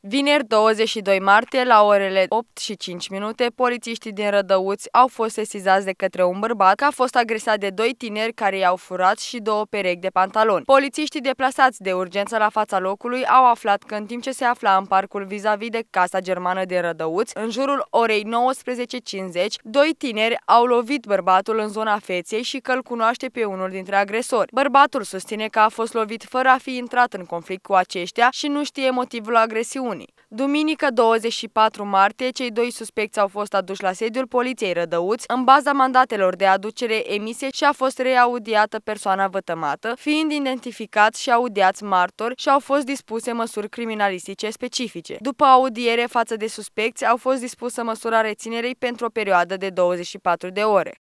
Vineri 22 martie, la orele 8 și 5 minute, polițiștii din Rădăuți au fost sesizați de către un bărbat că a fost agresat de doi tineri care i-au furat și două perechi de pantaloni. Polițiștii deplasați de urgență la fața locului au aflat că în timp ce se afla în parcul vis-a-vis -vis de Casa Germană din Rădăuți, în jurul orei 19.50, doi tineri au lovit bărbatul în zona feței și că îl cunoaște pe unul dintre agresori. Bărbatul susține că a fost lovit fără a fi intrat în conflict cu aceștia și nu știe motivul agresiunii Uniunii. Duminică 24 martie, cei doi suspecți au fost aduși la sediul poliției Rădăuți în baza mandatelor de aducere emise și a fost reaudiată persoana vătămată, fiind identificați și audiați martori și au fost dispuse măsuri criminalistice specifice. După audiere față de suspecți, au fost dispusă măsura reținerei pentru o perioadă de 24 de ore.